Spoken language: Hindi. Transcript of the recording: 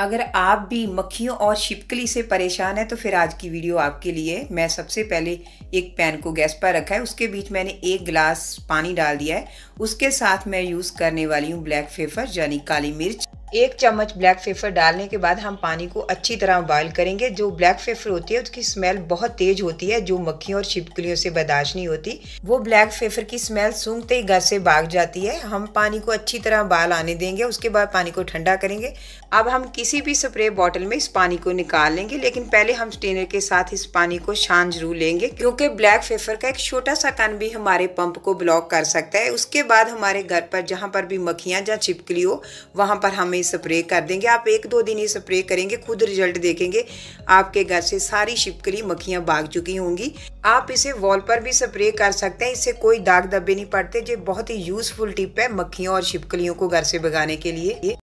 अगर आप भी मक्खियों और छिपकली से परेशान है तो फिर आज की वीडियो आपके लिए मैं सबसे पहले एक पैन को गैस पर रखा है उसके बीच मैंने एक गिलास पानी डाल दिया है उसके साथ मैं यूज़ करने वाली हूँ ब्लैक फेफर यानी काली मिर्च एक चम्मच ब्लैक फेफर डालने के बाद हम पानी को अच्छी तरह बॉयल करेंगे जो ब्लैक फेफर होती है उसकी स्मेल बहुत तेज होती है जो मक्खियों और छिपकलियों से बर्दाश्त नहीं होती वो ब्लैक फेफर की स्मेल सूंघते ही घर से भाग जाती है हम पानी को अच्छी तरह बाल आने देंगे उसके बाद पानी को ठंडा करेंगे अब हम किसी भी स्प्रे बॉटल में इस पानी को निकाल लेंगे लेकिन पहले हम स्टेनर के साथ इस पानी को छान जरूर लेंगे क्योंकि ब्लैक फेफर का एक छोटा सा कन भी हमारे पंप को ब्लॉक कर सकता है उसके बाद हमारे घर पर जहाँ पर भी मक्खियाँ या छिपकली हो वहाँ पर हमें ही स्प्रे कर देंगे आप एक दो दिन ही स्प्रे करेंगे खुद रिजल्ट देखेंगे आपके घर से सारी छिपकली मक्खियाँ भाग चुकी होंगी आप इसे वॉल पर भी स्प्रे कर सकते हैं इससे कोई दाग धब्बे नहीं पड़ते जो बहुत ही यूजफुल टिप है मक्खियों और छिपकलियों को घर से भगाने के लिए